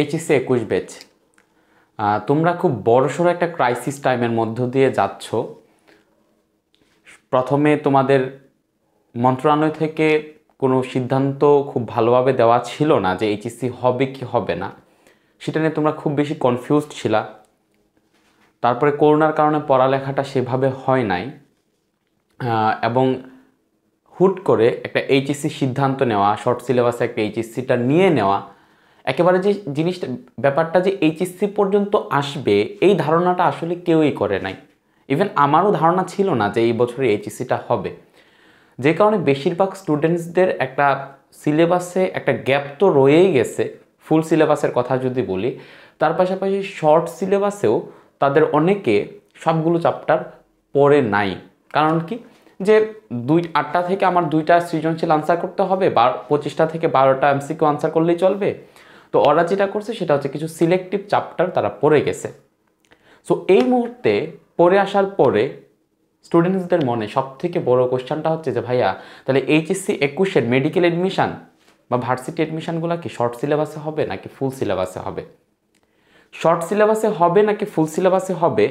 HSC একুশ batch তোমরা খুব বড়সড় একটা ক্রাইসিস টাইমের মধ্য দিয়ে যাচ্ছ প্রথমে তোমাদের মন্ত্রণালয় থেকে কোনো সিদ্ধান্ত খুব ভালোভাবে দেওয়া ছিল না যে এইচএসসি হবে কি হবে না সেটা নিয়ে তোমরা খুব বেশি কনফিউজড ছিলা তারপরে করোনার কারণে পড়ালেখাটা সেভাবে হয় নাই এবং হুট করে একটা এইচএসসি সিদ্ধান্ত নেওয়া শর্ট সিলেবাসে একটা এইচএসসিটা নিয়ে নেওয়া একেবারে যে জিনিসটা ব্যাপারটা যে এইচএসসি পর্যন্ত আসবে এই ধারণাটা আসলে কেউই করে নাই ইভেন আমারও ধারণা ছিল না যে এই বছরে এইচএসসিটা হবে যে কারণে বেশিরভাগ স্টুডেন্টসদের একটা সিলেবাসে একটা গ্যাপ তো রয়েই গেছে ফুল সিলেবাসের কথা যদি বলি তার পাশাপাশি শর্ট সিলেবাসেও তাদের অনেকে সবগুলো চ্যাপ্টার পড়ে নাই কারণ কি যে দুই আটটা থেকে আমার দুইটা সৃজনশীল আনসার করতে হবে বার পঁচিশটা থেকে বারোটা এমসিকিউ আনসার করলেই চলবে তো ওরা যেটা করছে সেটা হচ্ছে কিছু সিলেক্টিভ চ্যাপ্টার তারা পড়ে গেছে সো এই মুহূর্তে পড়ে আসার পরে স্টুডেন্টসদের মনে সব থেকে বড় কোশ্চেনটা হচ্ছে যে ভাইয়া তাহলে এইচএসসি একুশের মেডিকেল অ্যাডমিশান বা ভার্সিটি অ্যাডমিশানগুলো কি শর্ট সিলেবাসে হবে নাকি ফুল সিলেবাসে হবে শর্ট সিলেবাসে হবে নাকি ফুল সিলেবাসে হবে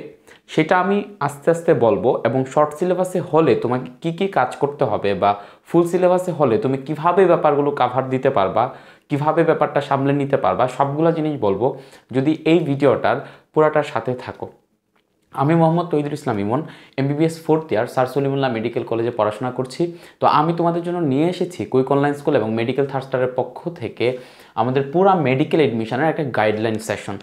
সেটা আমি আস্তে আস্তে বলবো এবং শর্ট সিলেবাসে হলে তোমাকে কি কি কাজ করতে হবে বা ফুল সিলেবাসে হলে তুমি কিভাবে ব্যাপারগুলো কাভার দিতে পারবা কিভাবে ব্যাপারটা সামলে নিতে পারবা সবগুলো জিনিস বলবো যদি এই ভিডিওটার পুরাটার সাথে থাকো আমি Mohammad Taidul Islam Emon MBBS fourth year Sir Salimullah medical কলেজে পড়াশোনা করছি তো আমি তোমাদের জন্য নিয়ে এসেছি কুইক অনলাইন স্কুল এবং মেডিকেল থার্স্টারের পক্ষ থেকে আমাদের পুরা মেডিকেল এডমিশনের একটা গাইডলাইন সেশন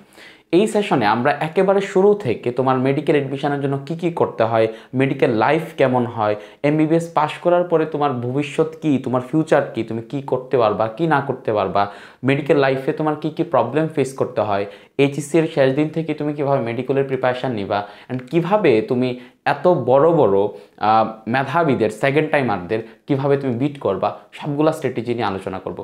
এই সেশনে আমরা একেবারে শুরু থেকে তোমার মেডিকেল এডমিশনের জন্য কি কি করতে হয় মেডিকেল লাইফ কেমন হয় এমবিবিএস পাশ করার পরে তোমার ভবিষ্যৎ কি তোমার ফিউচার কি তুমি কি করতে পারবা কি না করতে পারবা মেডিকেল লাইফে তোমার কি কি প্রবলেম ফেস করতে হয় এইচএসসি এর শেষ দিন থেকে তুমি কিভাবে মেডিকেলের প্রিপারেশান নিবা অ্যান্ড কিভাবে তুমি এত বড় বড় মেধাবীদের সেকেন্ড টাইমারদের কিভাবে তুমি বিট করবা সবগুলা স্ট্র্যাটেজি নিয়ে আলোচনা করবো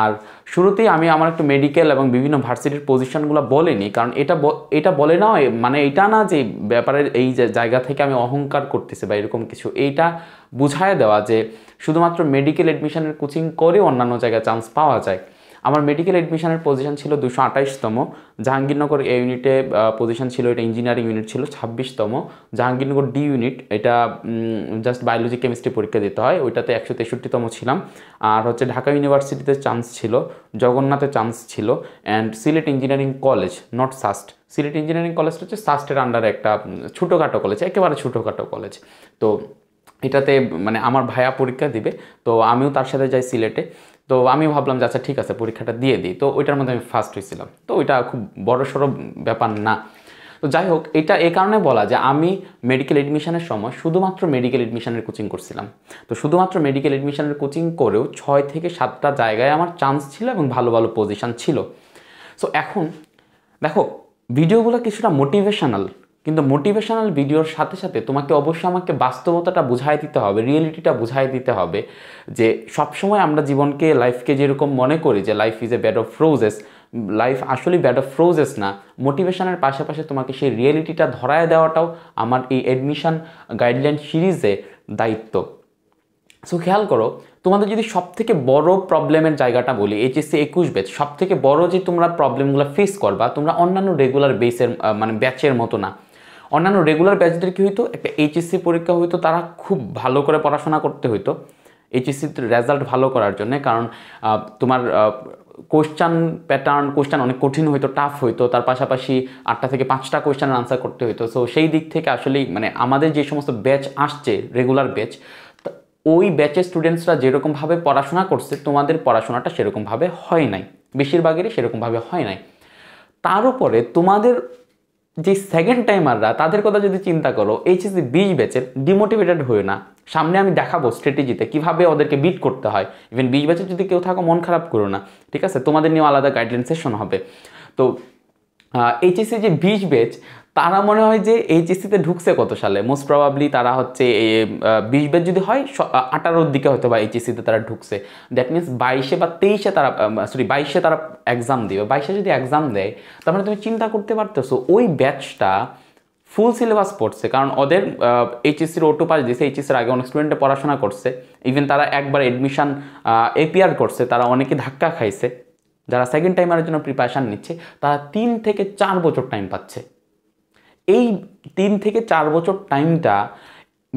আর শুরুতেই আমি আমার একটু মেডিকেল এবং বিভিন্ন ভার্সিটির পজিশনগুলো বলিনি কারণ এটা এটা বলে না মানে এটা না যে ব্যাপারের এই জায়গা থেকে আমি অহংকার করতেছি বা এরকম কিছু এইটা বুঝায় দেওয়া যে শুধুমাত্র মেডিকেল অ্যাডমিশনের কোচিং করে অন্যান্য জায়গায় চান্স পাওয়া যায় আমার মেডিকেল অ্যাডমিশনের পজিশন ছিল দুশো আঠাইশতম জাহাঙ্গীরনগর এ ইউনিটে পজিশন ছিল এটা ইঞ্জিনিয়ারিং ইউনিট ছিল ছাব্বিশতম জাহাঙ্গীরনগর ডি ইউনিট এটা জাস্ট বায়োলজি কেমিস্ট্রি পরীক্ষা দিতে হয় ওইটাতে একশো তেষট্টিতম ছিলাম আর হচ্ছে ঢাকা ইউনিভার্সিটিতে চান্স ছিল জগন্নাথে চান্স ছিল and Sylhet engineering college not SUST Sylhet engineering কলেজটা হচ্ছে সাস্টের আন্ডারে একটা ছোটোখাটো কলেজ একেবারে ছোটোখাটো কলেজ তো এটাতে মানে আমার ভায়া পরীক্ষা দিবে তো আমিও তার সাথে যাই সিলেটে তো আমি ভাবলাম যে আচ্ছা ঠিক আছে পরীক্ষাটা দিয়ে দিই তো ওইটার মধ্যে আমি ফার্স্ট হয়েছিলাম তো ওইটা খুব বড় সড়ো ব্যাপার না তো যাই হোক এটা এ কারণে বলা যে আমি মেডিকেল এডমিশনের সময় শুধুমাত্র মেডিকেল এডমিশনের কোচিং করছিলাম তো শুধুমাত্র মেডিকেল এডমিশনের কোচিং করেও ছয় থেকে সাতটা জায়গায় আমার চান্স ছিল এবং ভালো ভালো পজিশান ছিল সো এখন দেখো ভিডিওগুলো কিছুটা মোটিভেশনাল কিন্তু মোটিভেশনাল ভিডিওর সাথে সাথে তোমাকে অবশ্যই আমাকে বাস্তবতাটা বুঝাই দিতে হবে রিয়েলিটিটা বুঝাই দিতে হবে যে সবসময় আমরা জীবনকে লাইফকে যেরকম মনে করি যে life is a bad of roses life আসলে ব্যাড অফ ফ্রোজেস না মোটিভেশনের পাশাপাশি তোমাকে সেই রিয়েলিটিটা ধরায় দেওয়াটাও আমার এই অ্যাডমিশান গাইডলাইন সিরিজে দায়িত্ব সো খেয়াল করো তোমাদের যদি সবথেকে বড় প্রবলেমের জায়গাটা বলি এইচএসসি একুশ ব্যাচ থেকে বড় যে তোমরা প্রবলেমগুলো ফেস করবা তোমরা অন্যান্য রেগুলার বেসের মানে ব্যাচের মতো না অন্যান্য রেগুলার ব্যাচদের কি হইতো একটা এইচএসসি পরীক্ষা হইতো তারা খুব ভালো করে পড়াশোনা করতে হইতো এইচএসসির রেজাল্ট ভালো করার জন্য কারণ তোমার কোশ্চান প্যাটার্ন কোশ্চান অনেক কঠিন হইতো টাফ হইতো তার পাশাপাশি আটটা থেকে পাঁচটা কোশ্চানের আনসার করতে হইতো সো সেই দিক থেকে আসলেই মানে আমাদের যে সমস্ত ব্যাচ আসছে রেগুলার ব্যাচ ওই ব্যাচের স্টুডেন্টসরা যেরকমভাবে পড়াশোনা করছে তোমাদের পড়াশোনাটা সেরকমভাবে হয় নাই বেশিরভাগেরই সেরকমভাবে হয় নাই তার উপরে তোমাদের যে সেকেন্ড টাইমাররা তাদের কথা যদি চিন্তা করো এইচএসসি বিশ ব্যাচের ডিমোটিভেটেড হয়ে না সামনে আমি দেখাবো স্ট্র্যাটেজিতে কিভাবে ওদেরকে বিট করতে হয় ইভেন বিশ ব্যাচের যদি কেউ থাকো মন খারাপ করো না ঠিক আছে তোমাদের নিয়েও আলাদা গাইডলাইন সেশন হবে তো এইচএসসি যে বিশ ব্যাচ তারা মনে হয় যে এইচএসসিতে ঢুকছে কত সালে মোস্ট প্রবাবলি তারা হচ্ছে বিশ বের যদি হয় আঠারোর দিকে হয়তো বা এইচএসসিতে তারা ঢুকছে দ্যাট মিনস বাইশে বা তেইশে তারা সরি বাইশে তারা এক্সাম দেবে বাইশে যদি এক্সাম দেয় তাহলে মানে তুমি চিন্তা করতে পারতেছো ওই ব্যাচটা ফুল সিলেবাস পড়ছে কারণ ওদের এইচএসসির ওটু পাস দিয়েছে এইচএসসির আগে অনেক স্টুডেন্টে পড়াশোনা করছে ইভেন তারা একবার এডমিশান এপিআর করছে তারা অনেকে ধাক্কা খাইছে যারা সেকেন্ড টাইমের জন্য প্রিপারেশান নিচ্ছে তারা তিন থেকে চার বছর টাইম পাচ্ছে এই তিন থেকে চার বছর টাইমটা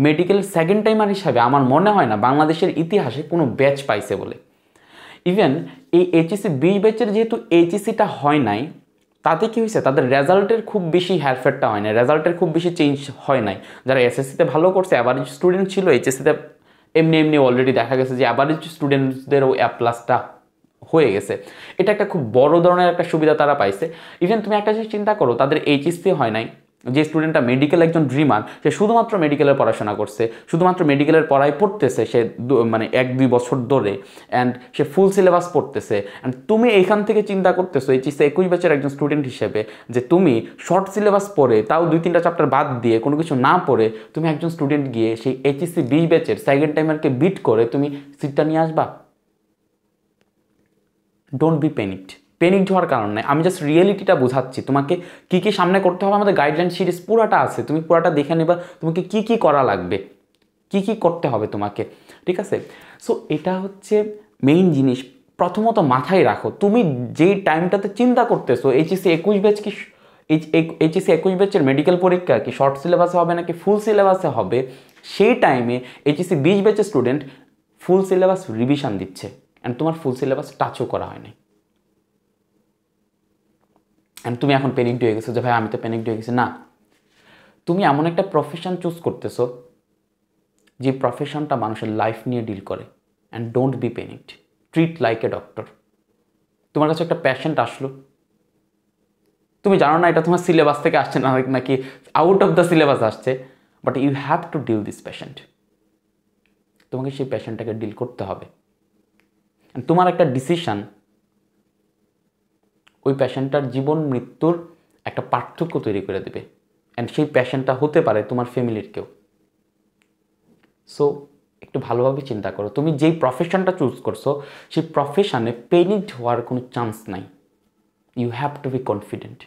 মেডিকেল সেকেন্ড টাইমার হিসাবে আমার মনে হয় না বাংলাদেশের ইতিহাসে কোনো ব্যাচ পাইছে বলে ইভেন এই এইচএসি বিশ ব্যাচের যেহেতু এইচএসিটা e হয় নাই তাতে কী হয়েছে তাদের রেজাল্টের খুব বেশি হেয়ারফেয়ারটা হয় না রেজাল্টের খুব বেশি চেঞ্জ হয় নাই যারা এসএসসিতে ভালো করছে অ্যাভারেজ স্টুডেন্ট ছিল এইচএসসিতে e এমনি এমনি অলরেডি দেখা গেছে যে অ্যাভারেজ স্টুডেন্টদেরও অ্যাপ প্লাসটা হয়ে গেছে এটা একটা খুব বড় ধরনের একটা সুবিধা তারা পাইছে ইভেন তুমি একটা জিনিস চিন্তা করো তাদের এইচএসসি e হয় নাই যে স্টুডেন্টটা মেডিকেল একজন ড্রিমার সে শুধুমাত্র মেডিকেলের পড়াশোনা করছে শুধুমাত্র মেডিকেলের পড়াই পড়তেছে সে মানে এক দুই বছর ধরে অ্যান্ড সে ফুল সিলেবাস পড়তেছে অ্যান্ড তুমি এখান থেকে চিন্তা করতেছো চিসে একুশ বছর একজন স্টুডেন্ট হিসেবে যে তুমি শর্ট সিলেবাস পড়ে তাও দুই তিনটা চ্যাপ্টার বাদ দিয়ে কোনো কিছু না পড়ে তুমি একজন স্টুডেন্ট গিয়ে সেই এইচএসসি বি ব্যাচের সেকেন্ড টাইমারকে বিট করে তুমি সিটটা নিয়ে আসবা ডোন্ট বি পেনিট পেনিক হওয়ার কারণ নাই আমি জাস্ট রিয়েলিটিটা বোঝাচ্ছি তোমাকে কী কী সামনে করতে হবে আমাদের গাইডলাইন সিরিজ পুরাটা আছে তুমি পুরাটা দেখে নেবা তোমাকে কী কী করা লাগবে কি কি করতে হবে তোমাকে ঠিক আছে সো এটা হচ্ছে মেইন জিনিস প্রথমত মাথায় রাখো তুমি যেই টাইমটাতে চিন্তা করতেছো এইচএসি একুশ ব্যাচ কি এইচএসি একুশ ব্যাচের মেডিকেল পরীক্ষা কি শর্ট সিলেবাসে হবে নাকি ফুল সিলেবাসে হবে সেই টাইমে এইচএসসি বিশ ব্যাচের স্টুডেন্ট ফুল সিলেবাস রিভিশন দিচ্ছে অ্যান্ড তোমার ফুল সিলেবাস টাচও করা হয়নি অ্যান্ড তুমি এখন প্যানিক হয়ে গেছো যে ভাই আমি তো প্যানিক হয়ে গেছি না তুমি এমন একটা প্রফেশন চুজ করতেছো যে প্রফেশনটা মানুষের লাইফ নিয়ে ডিল করে and don't be panicked treat like a doctor তোমার কাছে একটা প্যাশেন্ট আসলো তুমি জানো না এটা তোমার সিলেবাস থেকে আসছে না নাকি আউট অফ দ্য সিলেবাস আসছে but you have to deal this patient তোমাকে সেই প্যাশেন্টটাকে ডিল করতে হবে তোমার একটা ডিসিশান ওই প্যাশনটার জীবন মৃত্যুর একটা পার্থক্য তৈরি করে দেবে অ্যান্ড সেই প্যাশনটা হতে পারে তোমার ফ্যামিলির কেউ সো একটু ভালোভাবে চিন্তা করো তুমি যেই প্রফেশনটা চুজ করছো সেই প্রফেশনে পেনিড হওয়ার কোনো চান্স নাই you have to be confident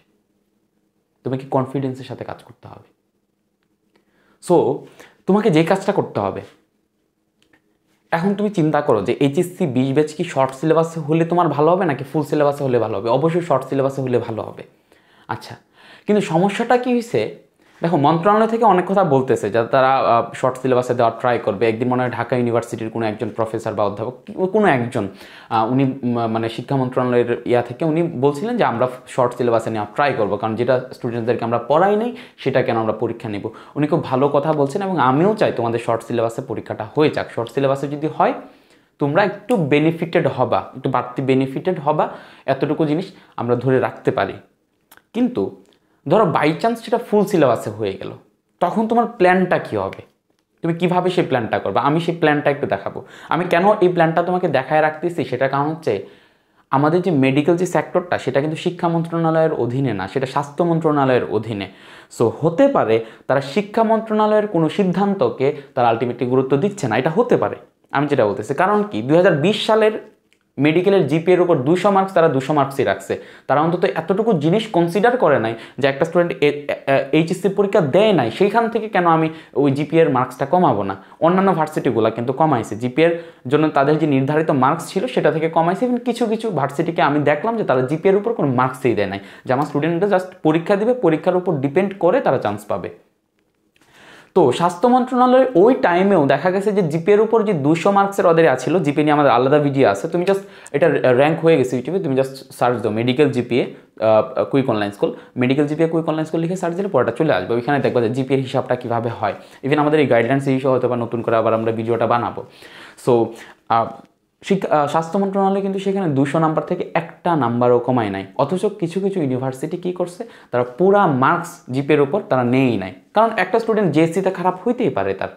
তোমাকে কনফিডেন্সের সাথে কাজ করতে হবে সো তোমাকে যে কাজটা করতে হবে এখন তুমি চিন্তা করো যে এইচএসসি বিশ ব্যাচ কি শর্ট সিলেবাসে হলে তোমার ভালো হবে নাকি ফুল সিলেবাসে হলে ভালো হবে অবশ্যই শর্ট সিলেবাসে হলে ভালো হবে আচ্ছা কিন্তু সমস্যাটা কী হয়েছে দেখো মন্ত্রণালয় থেকে অনেক কথা বলতেছে যাতে তারা শর্ট সিলেবাসে দেওয়ার ট্রাই করবে একদিন মনে হয় ঢাকা ইউনিভার্সিটির কোনো একজন প্রফেসর বা অধ্যাপক কোনো একজন উনি মানে শিক্ষা মন্ত্রণালয়ের ইয়া থেকে উনি বলছিলেন যে আমরা শর্ট সিলেবাসে নেওয়া ট্রাই করবো কারণ যেটা স্টুডেন্টদেরকে আমরা পড়াই নেই সেটা কেন আমরা পরীক্ষা নেব উনি খুব ভালো কথা বলছেন এবং আমিও চাই তোমাদের শর্ট সিলেবাসে পরীক্ষাটা হয়ে যাক শর্ট সিলেবাসে যদি হয় তোমরা একটু বেনিফিটেড হবা একটু বাড়তি বেনিফিটেড হবা এতটুকু জিনিস আমরা ধরে রাখতে পারি কিন্তু ধরো বাই চান্স সেটা ফুল সিলেবাসে হয়ে গেল তখন তোমার প্ল্যানটা কী হবে তুমি কিভাবে সেই প্ল্যানটা করবে আমি সেই প্ল্যানটা একটু দেখাবো আমি কেন এই প্ল্যানটা তোমাকে দেখায় রাখতেছি সেটা কারণ হচ্ছে আমাদের যে মেডিকেল যে সেক্টরটা সেটা কিন্তু শিক্ষা মন্ত্রণালয়ের অধীনে না সেটা স্বাস্থ্য মন্ত্রণালয়ের অধীনে সো হতে পারে তারা শিক্ষা মন্ত্রণালয়ের কোনো সিদ্ধান্তকে তারা আলটিমেটলি গুরুত্ব দিচ্ছে না এটা হতে পারে আমি যেটা বলতেছি কারণ কি দু সালের মেডিকেলের জিপিএর উপর দুশো মার্কস তারা দুশো মার্কসই রাখছে তারা অন্তত এতটুকু জিনিস কনসিডার করে নাই যে একটা স্টুডেন্ট এইচএসসি পরীক্ষা দেয় নাই সেইখান থেকে কেন আমি ওই জিপিএর মার্কসটা কমাবো না অন্যান্য ভার্সিটিগুলো কিন্তু কমাইছে জিপিএর জন্য তাদের যে নির্ধারিত মার্কস ছিল সেটা থেকে কমাইছে এবং কিছু কিছু ভার্সিটিকে আমি দেখলাম যে তারা জিপিএর উপর কোনো মার্কসই দেয় নাই যে আমার স্টুডেন্টরা জাস্ট পরীক্ষা দেবে পরীক্ষার উপর ডিপেন্ড করে তারা চান্স পাবে তো স্বাস্থ্য মন্ত্রণালয়ের ওই টাইমেও দেখা গেছে যে জিপের উপর যে দুশো মার্কসের অর্ডারে আছিল জিপি নিয়ে আমাদের আলাদা ভিডিও আছে তুমি জাস্ট এটা র্যাঙ্ক হয়ে গেছে ইউটিউবে তুমি জাস্ট সার্চ দাও medical GPA quick online school medical GPA quick online school লিখে সার্চ দিলে পড়াটা চলে আসবে ওইখানে দেখবো যে জিপিএর হিসাবটা কীভাবে হয় ইভেন আমাদের এই গাইডলাইন্স হিসেবে হয়তো বা নতুন করে আবার আমরা ভিডিওটা বানাবো সো শিক্ষা স্বাস্থ্য মন্ত্রণালয় কিন্তু সেখানে দুশো নাম্বার থেকে একটা নাম্বারও কমায় নাই অথচ কিছু কিছু ইউনিভার্সিটি কি করছে তারা পুরা মার্কস জিপের উপর তারা নেই নাই কারণ একটা স্টুডেন্ট জিএসসিতে খারাপ হইতেই পারে তার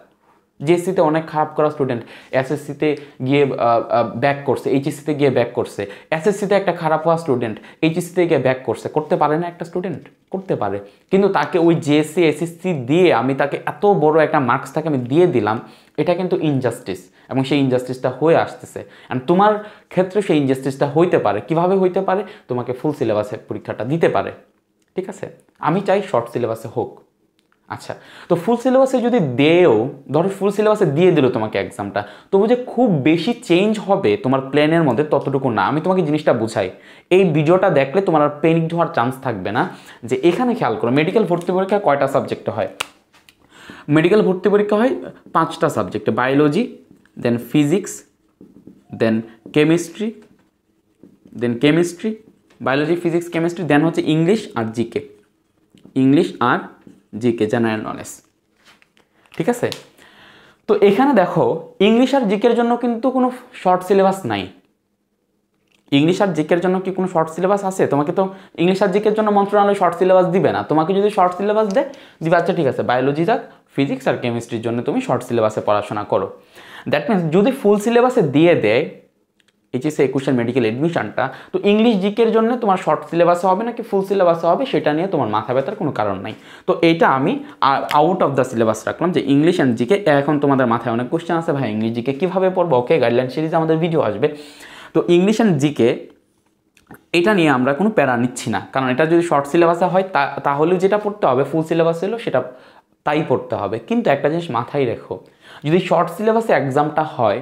জিএসসিতে অনেক খারাপ করা স্টুডেন্ট এসএসসিতে গিয়ে ব্যাক করছে এইচএসসিতে গিয়ে ব্যাক করছে এসএসসিতে একটা খারাপ হওয়া স্টুডেন্ট এইচএসসিতে গিয়ে ব্যাক করছে করতে পারে না একটা স্টুডেন্ট করতে পারে কিন্তু তাকে ওই জিএসসি এসএসসি দিয়ে আমি তাকে এত বড় একটা মার্কস তাকে আমি দিয়ে দিলাম এটা কিন্তু ইনজাস্টিস এবং সেই ইনজাস্টিসটা হয়ে আসতেছে অ্যান্ড তোমার ক্ষেত্রে সেই ইনজাস্টিসটা হইতে পারে কিভাবে হইতে পারে তোমাকে ফুল সিলেবাসে পরীক্ষাটা দিতে পারে ঠিক আছে আমি চাই শর্ট সিলেবাসে হোক আচ্ছা তো ফুল সিলেবাসে যদি দেও ধরো ফুল সিলেবাসে দিয়ে দিল তোমাকে এক্সামটা তবু যে খুব বেশি চেঞ্জ হবে তোমার প্ল্যানের মধ্যে ততটুকু না আমি তোমাকে জিনিসটা বুঝাই এই ভিডিওটা দেখলে তোমার আর পেনিক হওয়ার চান্স থাকবে না যে এখানে খেয়াল করো মেডিকেল ভর্তি পরীক্ষা কয়টা সাবজেক্ট হয় মেডিকেল ভর্তি পরীক্ষা হয় পাঁচটা সাবজেক্টে biology then physics then chemistry then chemistry biology physics chemistry then হচ্ছে ইংলিশ আর জিকে ইংলিশ আর জিকে জেনারেল নলেজ ঠিক আছে তো এখানে দেখো ইংলিশ আর জিকের জন্য কিন্তু কোনো শর্ট সিলেবাস নাই ইংলিশ আর জিকের জন্য কি কোনো শর্ট সিলেবাস আছে তোমাকে তো ইংলিশ আর জিকের জন্য মন্ত্রণালয় শর্ট সিলেবাস দিবে না তোমাকে যদি শর্ট সিলেবাস দেয় দিবে আচ্ছা ঠিক আছে বায়োলজি যাক ফিজিক্স আর কেমিস্ট্রির জন্য তুমি শর্ট সিলেবাসে পড়াশোনা করো দ্যাট মিনস যদি ফুল সিলেবাসে দিয়ে দেয় এইচএসে একুশের মেডিকেল অ্যাডমিশনটা তো ইংলিশ জিকের জন্য তোমার শর্ট সিলেবাসে হবে নাকি ফুল সিলেবাসে হবে সেটা নিয়ে তোমার মাথা ব্যথার কোনো কারণ নাই তো এটা আমি আউট অফ দ্য সিলেবাস রাখলাম যে ইংলিশ অ্যান্ড জিকে এখন তোমাদের মাথায় অনেক কোয়েশ্চেন আছে ভাই ইংলিশ জিকে কীভাবে পড়বো ওকে গাইডলাইন সিরিজ আমাদের ভিডিও আসবে তো ইংলিশ অ্যান্ড জিকে এটা নিয়ে আমরা কোনো প্যারা নিচ্ছি না কারণ এটা যদি শর্ট সিলেবাসে হয় তাহলেও যেটা পড়তে হবে ফুল সিলেবাস ছিল সেটা তাই পড়তে হবে কিন্তু একটা জিনিস মাথায় রেখো যদি শর্ট সিলেবাসে এক্সামটা হয়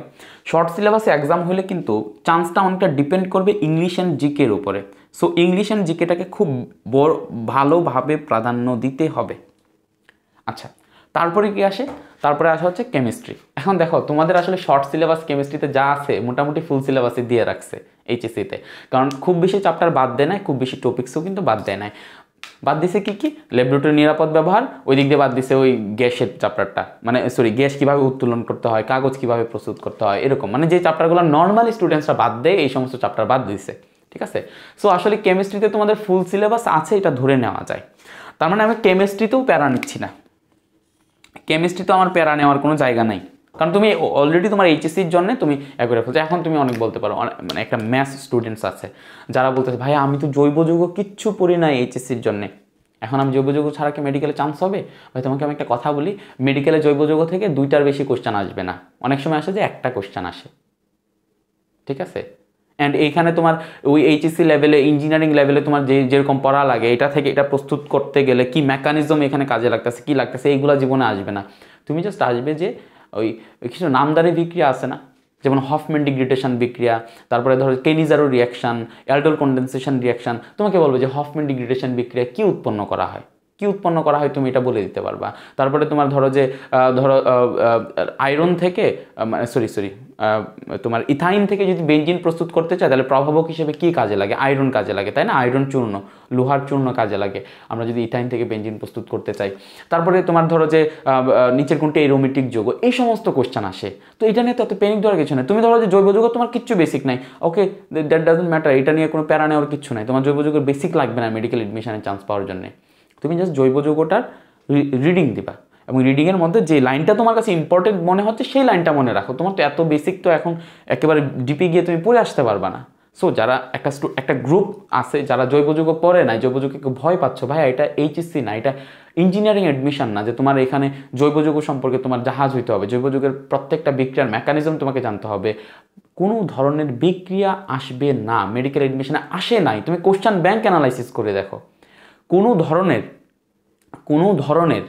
শর্ট সিলেবাসে এক্সাম হলে কিন্তু চান্সটা অনেকটা ডিপেন্ড করবে ইংলিশ অ্যান্ড জিকের উপরে সো ইংলিশ অ্যান্ড জিকেটাকে খুব বড় ভালোভাবে প্রাধান্য দিতে হবে আচ্ছা তারপরে কি আসে তারপরে আসা হচ্ছে কেমিস্ট্রি এখন দেখো তোমাদের আসলে শর্ট সিলেবাস কেমিস্ট্রিতে যা আছে মোটামুটি ফুল সিলেবাসে দিয়ে রাখছে এইচএসিতে e কারণ খুব বেশি চ্যাপ্টার বাদ দেয় না খুব বেশি টপিক্সও কিন্তু বাদ দেয় না বাদ দিছে কি কি ল্যাবরেটরি নিরাপদ ব্যবহার ওই দিক দিয়ে বাদ দিছে ওই গ্যাসের চ্যাপ্টারটা মানে সরি গ্যাস কীভাবে উত্তোলন করতে হয় কাগজ কীভাবে প্রস্তুত করতে হয় এরকম মানে যে চ্যাপ্টারগুলো নর্মালি স্টুডেন্টসরা বাদ দেয় এই সমস্ত চ্যাপ্টার বাদ দিছে ঠিক আছে সো আসলে কেমিস্ট্রিতে তোমাদের ফুল সিলেবাস আছে এটা ধরে নেওয়া যায় তার মানে আমি কেমিস্ট্রিতেও প্যারা নিচ্ছি না কেমিস্ট্রিতেও আমার প্যারা নেওয়ার কোনো জায়গা নাই কারণ তুমি অলরেডি তোমার এইচএসির জন্য তুমি করে ফেলছো এখন তুমি অনেক বলতে পারো মানে একটা ম্যাথ স্টুডেন্টস আছে যারা বলতেছে ভাই আমি তো জৈব যুগ কিচ্ছু পড়ি না এইচএসির জন্যে এখন আমি জৈব যুগ ছাড়া কি মেডিকেলে চান্স হবে ভাই তোমাকে আমি একটা কথা বলি মেডিকেলে জৈব যুগ থেকে দুইটার বেশি কোশ্চেন আসবে না অনেক সময় আসে যে একটা কোশ্চেন আসে ঠিক আছে অ্যান্ড এইখানে তোমার ওই এইচএসসি লেভেলে ইঞ্জিনিয়ারিং লেভেলে তোমার যে যেরকম পড়া লাগে এটা থেকে এটা প্রস্তুত করতে গেলে কি মেকানিজম এখানে কাজে লাগতেছে কি লাগতেছে এইগুলো জীবনে আসবে না তুমি জাস্ট আসবে যে ওই কিছু নামদারি বিক্রিয়া আছে না যেমন হফম্যান ডিগ্রিটেশন বিক্রিয়া তারপরে ধরো Cannizzaro reaction aldol condensation reaction তোমাকে বলবো যে হফম্যান ডিগ্রিটেশন বিক্রিয়া কি উৎপন্ন করা হয় কি উৎপন্ন করা হয় তুমি এটা বলে দিতে পারবা তারপরে তোমার ধরো যে ধরো আয়রন থেকে মানে সরি সরি তোমার ইথাইন থেকে যদি বেঞ্জিন প্রস্তুত করতে চায় তাহলে প্রভাবক হিসেবে কি কাজে লাগে আয়রন কাজে লাগে তাই না আয়রন চূর্ণ লোহার চূর্ণ কাজে লাগে আমরা যদি ইথাইন থেকে বেঞ্জিন প্রস্তুত করতে চাই তারপরে তোমার ধরো যে নিচের কোনটি এই রোমেটিক যৌগ এই সমস্ত কোশ্চেন আসে তো এটা নিয়ে তো এত পেনিক দেওয়ার কিছু নাই তুমি ধরো যে জৈব যুগ তোমার কিচ্ছু বেসিক নাই ওকে দ্যাট ডাজেন্ট ম্যাটার এটা নিয়ে কোনো প্যারা নেওয়ার কিছু নাই তোমার জৈব যুগের বেসিক লাগবে না মেডিকেল এডমিশনের চান্স পাওয়ার জন্য তুমি জাস্ট জৈব যৌগটার রিডিং দিবা এবং রিডিংয়ের মধ্যে যে লাইনটা তোমার কাছে ইম্পর্টেন্ট মনে হচ্ছে সেই লাইনটা মনে রাখো তোমার তো এত বেসিক তো এখন একেবারে ডিপি গিয়ে তুমি পড়ে আসতে পারবা না সো যারা একটা একটা গ্রুপ আছে যারা জৈব যুগ পড়ে নাই জৈব যুগে ভয় পাচ্ছ ভাই এটা এইচএসসি না এটা ইঞ্জিনিয়ারিং অ্যাডমিশন না যে তোমার এখানে জৈব যুগ সম্পর্কে তোমার জাহাজ হইতে হবে জৈব যুগের প্রত্যেকটা বিক্রিয়ার মেকানিজম তোমাকে জানতে হবে কোনো ধরনের বিক্রিয়া আসবে না মেডিকেল অ্যাডমিশনে আসে নাই তুমি কোশ্চান ব্যাংক অ্যানালাইসিস করে দেখো কোনো ধরনের কোনো ধরনের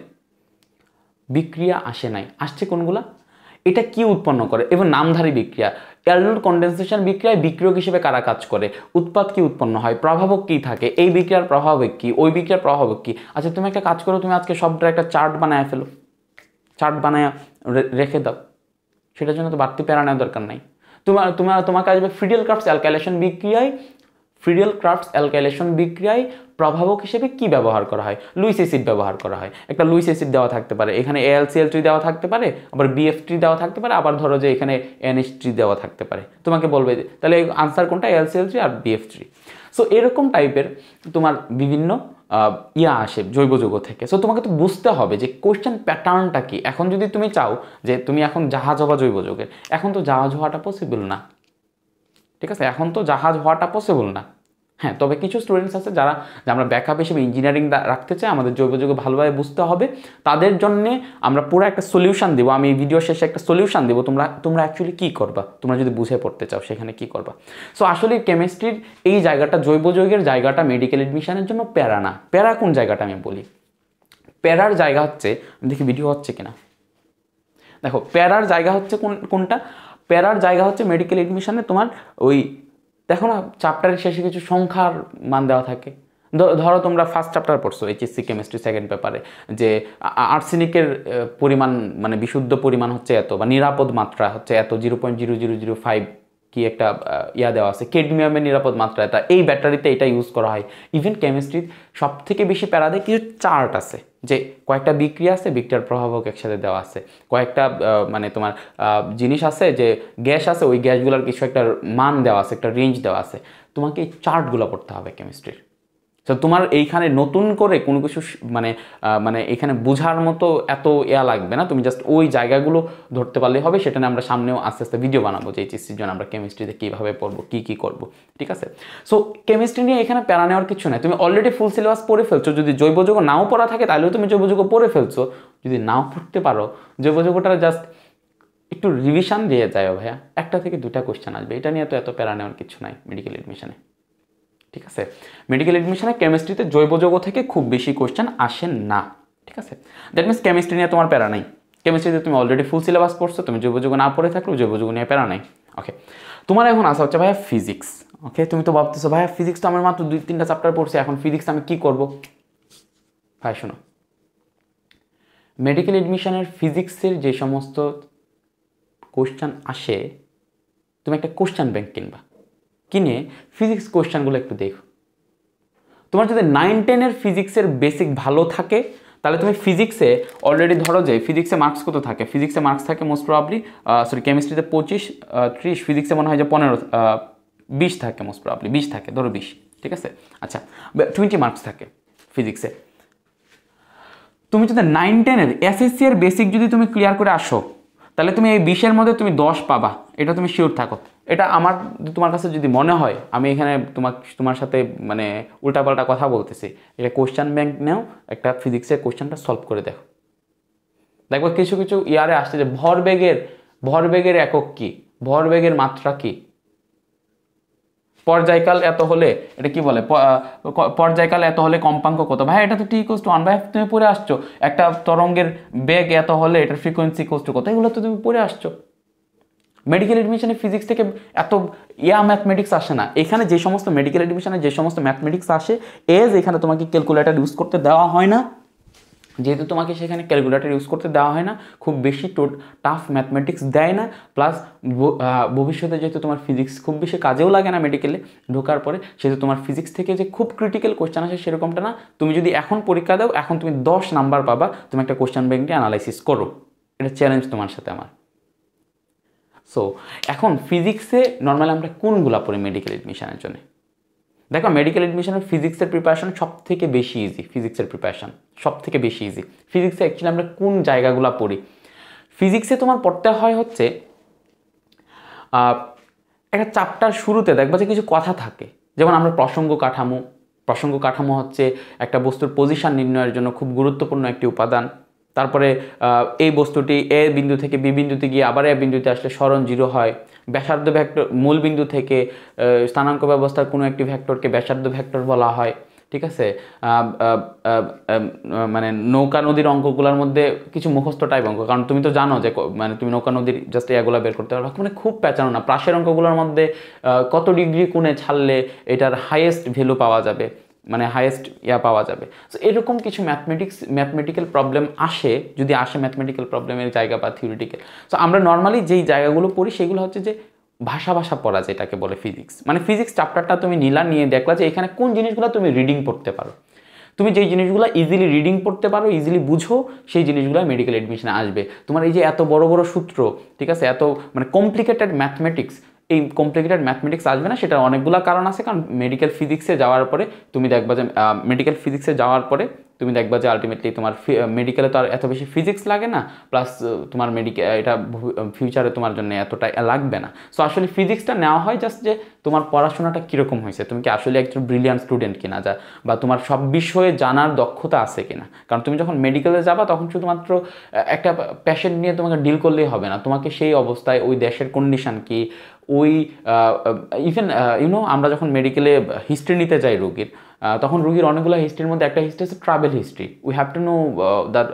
বিক্রিয়া আসে নাই আসছে কোনগুলা এটা কি উৎপন্ন করে এবং নামধারী বিক্রিয়া অ্যালডোল কন্ডেনসেশন বিক্রিয়ায় বিক্রিয়ক হিসেবে কারা কাজ করে উৎপাদ কি উৎপন্ন হয় প্রভাবক কী থাকে এই বিক্রিয়ার প্রভাবক কী ওই বিক্রিয়ার প্রভাবক কী আচ্ছা তুমি একটা কাজ করো তুমি আজকে সবটা একটা চার্ট বানায় ফেলো চার্ট বানায় রেখে দাও সেটার জন্য তো বাড়তি প্যারা নেওয়ার দরকার নাই তোমার তোমার তোমাকে আসবে ফ্রিডিয়াল ক্রাফটস অ্যালকাইলেশন বিক্রিয়ায় ফ্রিডেল ক্রাফটস অ্যালকাইলেশন বিক্রিয়ায় প্রভাবক হিসেবে কি ব্যবহার করা হয় লুইস এসিড ব্যবহার করা হয় একটা লুইস এসিড দেওয়া থাকতে পারে এখানে এএলসিএল ট্রি দেওয়া থাকতে পারে আবার বিএফ ট্রি দেওয়া থাকতে পারে আবার ধরো যে এখানে এনএস ট্রি দেওয়া থাকতে পারে তোমাকে বলবে তাহলে আনসার কোনটা এএলসিএল ট্রি আর বিএফ ট্রি সো এরকম টাইপের তোমার বিভিন্ন ইয়া আসে জৈব যুগ থেকে সো তোমাকে তো বুঝতে হবে যে কোয়েশ্চেন প্যাটার্নটা কি এখন যদি তুমি চাও যে তুমি এখন জাহাজ হওয়া জৈব যুগের এখন তো জাহাজ হওয়াটা পসিবল না ঠিক আছে এখন তো জাহাজ হওয়াটা পসিবল না হ্যাঁ তবে কিছু স্টুডেন্টস আছে যারা আমরা ব্যাকআপ হিসেবে ইঞ্জিনিয়ারিং রাখতে চাই আমাদের জৈব যুগে ভালোভাবে বুঝতে হবে তাদের জন্যে আমরা পুরো একটা সলিউশন দেবো আমি ভিডিও শেষে একটা সলিউশান দেবো তোমরা তোমরা অ্যাকচুয়ালি কী করবা তোমরা যদি বুঝে পড়তে চাও সেখানে কী করবা সো আসলে কেমিস্ট্রির এই জায়গাটা জৈব যুগের জায়গাটা মেডিকেল এডমিশনের জন্য প্যারা না প্যারা কোন জায়গাটা আমি বলি প্যারার জায়গা হচ্ছে দেখি ভিডিও হচ্ছে কিনা দেখো প্যারার জায়গা হচ্ছে কোন কোনটা প্যারার জায়গা হচ্ছে মেডিকেল এডমিশনে তোমার ওই দেখো না চ্যাপ্টারের শেষে কিছু সংখ্যার মান দেওয়া থাকে ধরো তোমরা ফার্স্ট চ্যাপ্টার পড়ছো এইচএসসি কেমিস্ট্রি সেকেন্ড পেপারে যে আর্সেনিকের পরিমাণ মানে বিশুদ্ধ পরিমাণ হচ্ছে এত বা নিরাপদ মাত্রা হচ্ছে এত zero point zero zero zero five কি একটা ইয়া দেওয়া আছে কেডমিয়ামের নিরাপদ মাত্রা এটা এই ব্যাটারিতে এটা ইউজ করা হয় ইভেন কেমিস্ট্রির সব থেকে বেশি প্যারা দেয় কিছু চার্ট আছে যে কয়েকটা বিক্রিয়া আছে বিক্রিয়ার প্রভাবক একসাথে দেওয়া আছে কয়েকটা মানে তোমার জিনিস আছে যে গ্যাস আছে ওই গ্যাসগুলোর কিছু একটা মান দেওয়া আছে একটা রেঞ্জ দেওয়া আছে তোমাকে এই চার্টগুলো পড়তে হবে কেমিস্ট্রির তো তোমার এইখানে নতুন করে কোনো কিছু মানে মানে এখানে বোঝার মতো এত ইয়া লাগবে না তুমি জাস্ট ওই জায়গাগুলো ধরতে পারলে হবে সেটা নিয়ে আমরা সামনেও আস্তে আস্তে ভিডিও বানাবো যে এইচএসসির জন্য আমরা কেমিস্ট্রিতে কীভাবে পড়বো কী কী করবো ঠিক আছে সো কেমিস্ট্রি নিয়ে এখানে প্যারা নেওয়ার কিছু নাই তুমি অলরেডি ফুল সিলেবাস পড়ে ফেলছো যদি জৈব যুগ নাও পড়া থাকে তাহলেও তুমি জৈব যুগ পড়ে ফেলছো যদি নাও পড়তে পারো জৈব যুগটা জাস্ট একটু রিভিশন দিয়ে যায় ভাইয়া একটা থেকে দুটা কোশ্চেন আসবে এটা নিয়ে তো এত প্যারা নেওয়ার কিছু নাই মেডিকেল এডমিশনে ঠিক আছে মেডিকেল অ্যাডমিশনে কেমিস্ট্রিতে জৈব যৌগ থেকে খুব বেশি কোয়েশ্চেন আসেন না ঠিক আছে দ্যাট মিনস কেমিস্ট্রি নিয়ে তোমার প্যারা নাই কেমিস্ট্রিতে তুমি অলরেডি ফুল সিলেবাস পড়ছো তুমি জৈব যুগ না পড়ে থাকলেও জৈব যুগ নিয়ে প্যারা নাই ওকে তোমার এখন আসা হচ্ছে ভাইয়া ফিজিক্স ওকে তুমি তো ভাবতেছো ভাইয়া ফিজিক্স তো আমার মাত্র দুই তিনটা চ্যাপ্টার পড়ছে এখন ফিজিক্স আমি কি করব ভাই শোনো মেডিকেল এডমিশনের ফিজিক্সের যে সমস্ত কোশ্চান আসে তুমি একটা কোশ্চান ব্যাংক কিনবা কিনে ফিজিক্স কোয়েশ্চানগুলো একটু দেখো তোমার যদি নাইন টেনের ফিজিক্সের বেসিক ভালো থাকে তাহলে তুমি ফিজিক্সে অলরেডি ধরো যে ফিজিক্সে মার্কস কত থাকে ফিজিক্সে মার্কস থাকে মোস্ট প্রবলি সরি কেমিস্ট্রিতে পঁচিশ ত্রিশ ফিজিক্সে মনে হয় যে পনেরো বিশ থাকে মোস্ট প্রবাবলি বিশ থাকে ধরো বিশ ঠিক আছে আচ্ছা টোয়েন্টি মার্কস থাকে ফিজিক্সে তুমি যদি নাইন টেনের এসএসসি এর বেসিক যদি তুমি ক্লিয়ার করে আসো তাহলে তুমি এই বিশের মধ্যে তুমি দশ পাবা এটা তুমি শিওর থাকো এটা আমার তোমার কাছে যদি মনে হয় আমি এখানে তোমার তোমার সাথে মানে উল্টাপাল্টা কথা বলতেছি এটা কোশ্চেন ব্যাংক নেও একটা ফিজিক্সের কোশ্চেনটা সলভ করে দেখো দেখবো কিছু কিছু ইয়ারে আসছে যে ভরবেগের ভরবেগের একক কী ভরবেগের মাত্রা কী পর্যায়কাল এত হলে এটা কি বলে পর্যায়কাল এত হলে কম্পাঙ্ক কত ভাই এটা তো টি কোস টু ওয়ান ভাই তুমি পড়ে আসছো একটা তরঙ্গের বেগ এত হলে এটার ফ্রিকোয়েন্সি কোস টু কত এগুলো তো তুমি পড়ে আসছো মেডিকেল এডমিশনে ফিজিক্স থেকে এত ইয়া ম্যাথমেটিক্স আসে না এখানে যে সমস্ত মেডিকেল এডমিশনে যে সমস্ত ম্যাথমেটিক্স আসে এজ এখানে তোমাকে ক্যালকুলেটার ইউজ করতে দেওয়া হয় না যেহেতু তোমাকে সেখানে ক্যালকুলেটার ইউজ করতে দেওয়া হয় না খুব বেশি টাফ ম্যাথমেটিক্স দেয় না প্লাস ভবিষ্যতে যেহেতু তোমার ফিজিক্স খুব বেশি কাজেও লাগে না মেডিকেলে ঢোকার পরে সেহেতু তোমার ফিজিক্স থেকে যে খুব ক্রিটিক্যাল কোশ্চেন আসে সেরকমটা না তুমি যদি এখন পরীক্ষা দাও এখন তুমি দশ নাম্বার পাবা তুমি একটা কোয়েশ্চান ব্যাংকে অ্যানালাইসিস করো এটা চ্যালেঞ্জ তোমার সাথে আমার সো এখন ফিজিক্সে নর্মালি আমরা কোনগুলা পড়ি মেডিকেল অ্যাডমিশানের জন্য দেখো মেডিকেল অ্যাডমিশনের ফিজিক্সের প্রিপারেশন সব থেকে বেশি ইজি ফিজিক্সের প্রিপারেশন সব থেকে বেশি ইজি ফিজিক্সে অ্যাকচুয়ালি আমরা কোন জায়গাগুলো পড়ি ফিজিক্সে তোমার পড়তে হয় হচ্ছে একটা চাপটার শুরুতে দেখবা যে কিছু কথা থাকে যেমন আমরা প্রসঙ্গ কাঠামো প্রসঙ্গ কাঠামো হচ্ছে একটা বস্তুর পজিশন নির্ণয়ের জন্য খুব গুরুত্বপূর্ণ একটি উপাদান তারপরে এই বস্তুটি এ বিন্দু থেকে বি বিন্দুতে গিয়ে আবার এ বিন্দুতে আসলে স্মরণ জিরো হয় ব্যাসার্ধ ভ্যাক্টর মূলবিন্দু থেকে স্থানাঙ্ক ব্যবস্থার কোনো একটি ভ্যাক্টরকে ব্যাসার্ধ ভ্যাক্টর বলা হয় ঠিক আছে মানে নৌকা নদীর অঙ্কগুলোর মধ্যে কিছু মুখস্থ টাইপ অঙ্ক কারণ তুমি তো জানো যে মানে তুমি নৌকা নদীর জাস্ট এগুলো বের করতে পারো মানে খুব পেঁচানো না প্রাসের অঙ্কগুলোর মধ্যে কত ডিগ্রি কোণে ছাড়লে এটার হাইয়েস্ট ভ্যালু পাওয়া যাবে মানে হায়েস্ট ইয়া পাওয়া যাবে সো এরকম কিছু ম্যাথমেটিক্স ম্যাথমেটিক্যাল প্রবলেম আসে যদি আসে ম্যাথমেটিক্যাল প্রবলেমের জায়গা বা থিওরিটিক্যাল সো আমরা নর্মালি যেই জায়গাগুলো পড়ি সেগুলো হচ্ছে যে ভাষা ভাষা পড়া যেটাকে বলে ফিজিক্স মানে ফিজিক্স চ্যাপ্টারটা তুমি নিলা নিয়ে দেখলা যে এখানে কোন জিনিসগুলো তুমি রিডিং পড়তে পারো তুমি যেই জিনিসগুলো ইজিলি রিডিং পড়তে পারো ইজিলি বুঝো সেই জিনিসগুলো মেডিকেল অ্যাডমিশনে আসবে তোমার এই যে এত বড় বড় সূত্র ঠিক আছে এত মানে কমপ্লিকেটেড ম্যাথমেটিক্স এই কমপ্লিকেটেড ম্যাথমেটিক্স আসবে না সেটা অনেকগুলো কারণ আছে কারণ মেডিকেল ফিজিক্সে যাওয়ার পরে তুমি দেখবা যে মেডিকেল ফিজিক্সে যাওয়ার পরে তুমি দেখবা যে আলটিমেটলি তোমার মেডিকেলে তো আর এত বেশি ফিজিক্স লাগে না প্লাস তোমার মেডিকেল এটা ফিউচারে তোমার জন্য এতটা লাগবে না সো আসলে ফিজিক্সটা নেওয়া হয় জাস্ট যে তোমার পড়াশোনাটা কীরকম হয়েছে তুমি কি আসলে একজন ব্রিলিয়ান্ট স্টুডেন্ট কিনা যা বা তোমার সব বিষয়ে জানার দক্ষতা আছে কিনা কারণ তুমি যখন মেডিকেলে যাবা তখন শুধুমাত্র একটা প্যাশেন্ট নিয়ে তোমাকে ডিল করলেই হবে না তোমাকে সেই অবস্থায় ওই দেশের কন্ডিশান কি ওই ইভেন ইউনো আমরা যখন মেডিকেলে হিস্ট্রি নিতে যাই রোগীর তখন রুগীর অনেকগুলো হিস্ট্রির মধ্যে একটা হিস্ট্রি হচ্ছে travel history we have to know that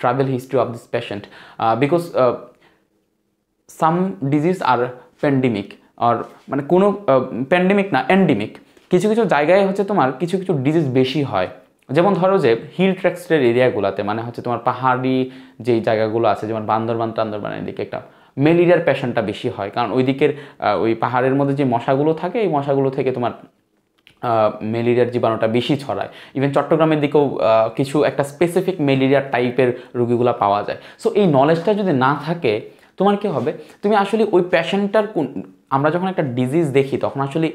travel history of this patient because some disease are pandemic আর মানে কোনো প্যান্ডেমিক uh, না এন্ডেমিক কিছু কিছু জায়গায় হচ্ছে তোমার কিছু কিছু ডিজিজ বেশি হয় যেমন ধরো যে হিল ট্র্যাক্সের এরিয়াগুলোতে মানে হচ্ছে তোমার পাহাড়ি যেই জায়গাগুলো আছে যেমন বান্দরবান টান্দরবান এদিকে একটা ম্যালেরিয়ার পেশেন্টটা বেশি হয় কারণ ওই দিকের ওই পাহাড়ের মধ্যে যে মশাগুলো থাকে এই মশাগুলো থেকে তোমার ম্যালেরিয়ার জীবাণুটা বেশি ছড়ায় ইভেন চট্টগ্রামের দিকেও কিছু একটা স্পেসিফিক ম্যালেরিয়ার টাইপের রুগীগুলো পাওয়া যায় সো এই নলেজটা যদি না থাকে তোমার কি হবে তুমি আসলে ওই প্যাশেন্টটার কোন আমরা যখন একটা ডিজিজ দেখি তখন আসলে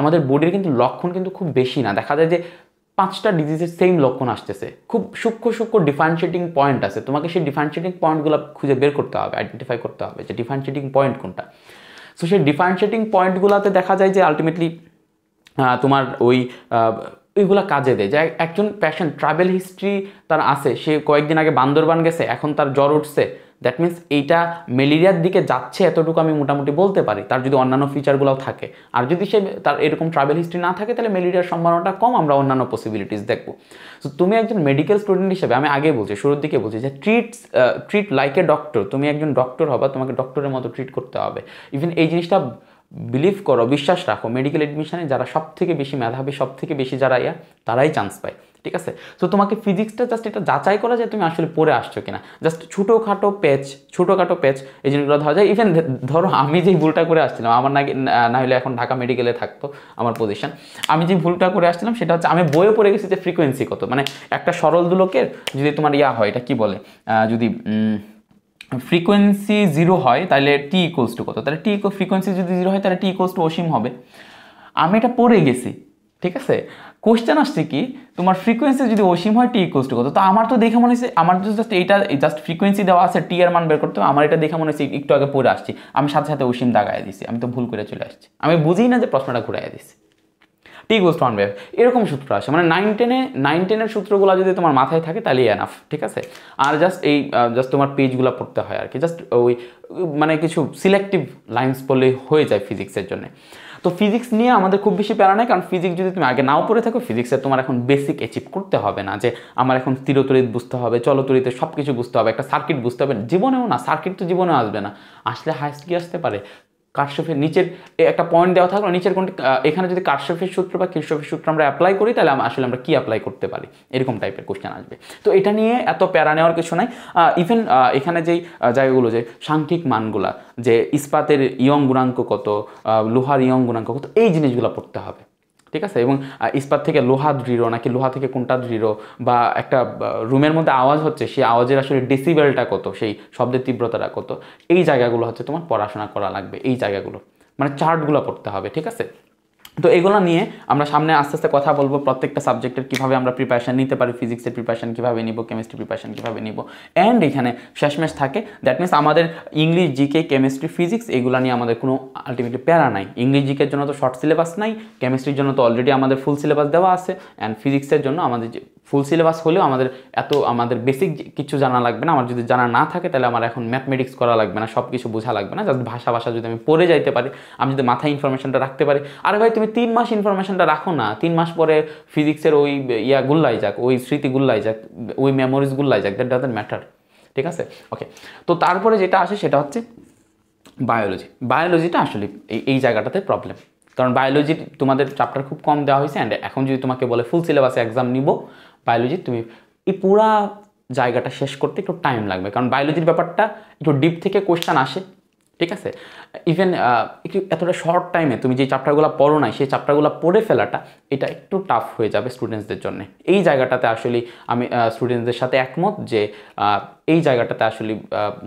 আমাদের বডির কিন্তু লক্ষণ কিন্তু খুব বেশি না দেখা যায় যে পাঁচটা ডিজিজের সেম লক্ষণ আসতেছে খুব সূক্ষ্ম সূক্ষ্ম ডিফারেন্সিয়েটিং পয়েন্ট আছে তোমাকে সেই ডিফারেন্সিয়েটিং পয়েন্টগুলো খুঁজে বের করতে হবে আইডেন্টিফাই করতে হবে যে ডিফারেন্সিয়েটিং পয়েন্ট কোনটা সো সেই ডিফারেন্সিয়েটিং পয়েন্টগুলোতে দেখা যায় যে আলটিমেটলি তোমার ওই ওইগুলো কাজে দেয় যে একজন প্যাশন ট্রাভেল হিস্ট্রি তার আছে সে কয়েকদিন আগে বান্দরবান গেছে এখন তার জ্বর উঠছে দ্যাট মিন্স এইটা ম্যালেরিয়ার দিকে যাচ্ছে এতটুকু আমি মোটামুটি বলতে পারি তার যদি অন্যান্য ফিচারগুলোও থাকে আর যদি সে তার এরকম ট্রাভেল হিস্ট্রি না থাকে তাহলে ম্যালেরিয়ার সম্ভাবনাটা কম আমরা অন্যান্য পসিবিলিটিস দেখবো সো তুমি একজন মেডিকেল স্টুডেন্ট হিসেবে আমি আগে বলছি শুরুর দিকে বলছি যে treat treat like a doctor তুমি একজন ডক্টর হবা তোমাকে ডক্টরের মতো ট্রিট করতে হবে ইভেন এই জিনিসটা বিলিভ করো বিশ্বাস রাখো মেডিকেল অ্যাডমিশানে যারা সব থেকে বেশি মেধাবী সব থেকে বেশি যারা ইয়া তারাই চান্স পায় ঠিক আছে তো তোমাকে ফিজিক্সটা জাস্ট এটা যাচাই করা যায় তুমি আসলে পড়ে আসছো কিনা জাস্ট ছোটোখাটো প্যাচ ছোটোখাটো প্যাচ এই জিনিসগুলো ধরা যায় ইভেন ধরো আমি যেই ভুলটা করে আসছিলাম আমার না না হলে এখন ঢাকা মেডিকেলে থাকতো আমার পজিশন আমি যে ভুলটা করে আসছিলাম সেটা হচ্ছে আমি বইয়ে পড়ে গেছি যে ফ্রিকোয়েন্সি কত মানে একটা সরল দুলোকের যদি তোমার ইয়া হয় এটা কি বলে যদি ফ্রিকোয়েন্সি জিরো হয় তাহলে টি ইকোয়ালস টু কত তাহলে টি ফ্রিকোয়েন্সি যদি জিরো হয় তাহলে টি ইকোয়ালস টু অসীম হবে আমি এটা পড়ে গেছি ঠিক আছে কোশ্চেন আসছে কি তোমার ফ্রিকোয়েন্সি যদি অসীম হয় টি ইকোয়ালস টু কত তো আমার তো দেখে মনে হচ্ছে আমার তো জাস্ট এইটা জাস্ট ফ্রিকোয়েন্সি দেওয়া আছে টি এর মান বের করতে আমার এটা দেখে মনে হচ্ছে একটু আগে পড়ে আসছি আমি সাথে সাথে অসীম দাগায় দিছি আমি তো ভুল করে চলে আসছি আমি বুঝি না যে প্রশ্নটা ঘুরাই দিছি টি গোস টু ওয়ান এরকম সূত্র আসে মানে নাইন টেনে নাইন টেনের সূত্রগুলো যদি তোমার মাথায় থাকে তাহলে এনাফ ঠিক আছে আর জাস্ট এই জাস্ট তোমার পেজগুলো পড়তে হয় আর কি জাস্ট ওই মানে কিছু সিলেক্টিভ লাইন্স পড়লে হয়ে যায় ফিজিক্সের জন্য তো ফিজিক্স নিয়ে আমাদের খুব বেশি প্যারা নেই কারণ ফিজিক্স যদি তুমি আগে নাও পড়ে থাকো ফিজিক্সে তোমার এখন বেসিক অ্যাচিভ করতে হবে না যে আমার এখন স্থিরতরিত বুঝতে হবে চলতরিতে সব কিছু বুঝতে হবে একটা সার্কিট বুঝতে হবে জীবনেও না সার্কিট তো জীবনেও আসবে না আসলে হাইস্ট কি আসতে পারে কারশফের নিচের একটা পয়েন্ট দেওয়া থাকলো নিচের কোন এখানে যদি কারশফের সূত্র বা কৃষ্ণফের সূত্র আমরা অ্যাপ্লাই করি তাহলে আসলে আমরা কী অ্যাপ্লাই করতে পারি এরকম টাইপের কোশ্চেন আসবে তো এটা নিয়ে এত প্যারা নেওয়ার কিছু নাই ইভেন এখানে যেই জায়গাগুলো যে সাংখ্যিক মানগুলা যে ইস্পাতের ইয়ং গুণাঙ্ক কত লোহার ইয়ং গুণাঙ্ক কত এই জিনিসগুলো পড়তে হবে ঠিক আছে এবং ইস্পাত থেকে লোহা দৃঢ় নাকি লোহা থেকে কোনটা দৃঢ় বা একটা রুমের মধ্যে আওয়াজ হচ্ছে সেই আওয়াজের আসলে ডিসিবেলটা কত সেই শব্দের তীব্রতাটা কত এই জায়গাগুলো হচ্ছে তোমার পড়াশোনা করা লাগবে এই জায়গাগুলো মানে চার্টগুলো পড়তে হবে ঠিক আছে তো এগুলো নিয়ে আমরা সামনে আস্তে আস্তে কথা বলবো প্রত্যেকটা সাবজেক্টের কীভাবে আমরা প্রিপারেশান নিতে পারি ফিজিক্সের প্রিপারেশান কীভাবে নিব কেমিস্ট্রি প্রিপারেশান কীভাবে নিব অ্যান্ড এখানে শেষমেশ থাকে দ্যাট মিনস আমাদের ইংলিশ জিকে কেমিস্ট্রি ফিজিক্স এগুলো নিয়ে আমাদের কোনো আলটিমেটলি প্যারা নাই ইংলিশ জিকের জন্য তো শর্ট সিলেবাস নাই কেমিস্ট্রির জন্য তো অলরেডি আমাদের ফুল সিলেবাস দেওয়া আছে অ্যান্ড ফিজিক্সের জন্য আমাদের যে ফুল সিলেবাস হলেও আমাদের এত আমাদের বেসিক কিছু জানা লাগবে না আমার যদি জানা না থাকে তাহলে আমার এখন ম্যাথমেটিক্স করা লাগবে না সব কিছু বোঝা লাগবে না যাতে ভাষা ভাষা যদি আমি পড়ে যাইতে পারি আমি যদি মাথায় ইনফরমেশনটা রাখতে পারি আর ভাই তুমি তিন মাস ইনফরমেশনটা রাখো না তিন মাস পরে ফিজিক্সের ওই ইয়া গুল্লাই যাক ওই স্মৃতি গুল্লাই যাক ওই মেমোরিজ গুল্লাই যাক দ্যাট ডাজেন্ট ম্যাটার ঠিক আছে ওকে তো তারপরে যেটা আসে সেটা হচ্ছে বায়োলজি বায়োলজিটা আসলে এই এই জায়গাটাতে প্রবলেম কারণ বায়োলজির তোমাদের চ্যাপ্টার খুব কম দেওয়া হয়েছে অ্যান্ড এখন যদি তোমাকে বলে ফুল সিলেবাসে এক্সাম নিব বায়োলজি তুমি এই পুরা জায়গাটা শেষ করতে একটু টাইম লাগবে কারণ বায়োলজির ব্যাপারটা একটু ডিপ থেকে কোয়েশ্চান আসে ঠিক আছে ইভেন একটু এতটা শর্ট টাইমে তুমি যে চ্যাপ্টারগুলো পড়ো নাই সেই চ্যাপ্টারগুলো পড়ে ফেলাটা এটা একটু টাফ হয়ে যাবে স্টুডেন্টসদের জন্য এই জায়গাটাতে আসলে আমি স্টুডেন্টসদের সাথে একমত যে এই জায়গাটাতে আসলে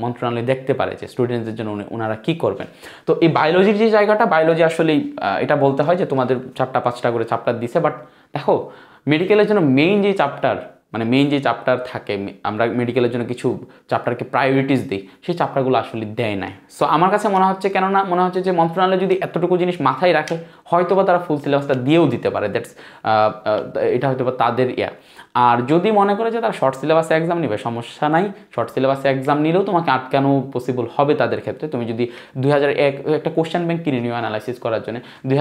মন্ত্রণালয় দেখতে পারে যে স্টুডেন্টসদের জন্য ওনারা কী করবেন তো এই বায়োলজির যে জায়গাটা বায়োলজি আসলেই এটা বলতে হয় যে তোমাদের চারটা পাঁচটা করে চাপটার দিছে বাট দেখো মেডিকেলের জন্য মেইন যে চাপ্টার মানে মেইন যে চাপ্টার থাকে আমরা মেডিকেলের জন্য কিছু চাপ্টারকে প্রায়োরিটিস দিই সেই চাপ্টারগুলো আসলে দেয় না সো আমার কাছে মনে হচ্ছে কেননা মনে হচ্ছে যে মন্ত্রণালয় যদি এতটুকু জিনিস মাথায় রাখে হয়তো বা তারা ফুল সিলেবাসটা দিয়েও দিতে পারে দ্যাটস এটা হয়তো বা তাদের ইয়া আর যদি মনে করে যে তারা শর্ট সিলেবাসে এক্সাম নেবে সমস্যা নাই শর্ট সিলেবাসে এক্সাম নিলেও তোমাকে আটকানো পসিবল হবে তাদের ক্ষেত্রে তুমি যদি দুই একটা কোশ্চেন ব্যাংক কিনে নিও অ্যানালাইসিস করার জন্য দুই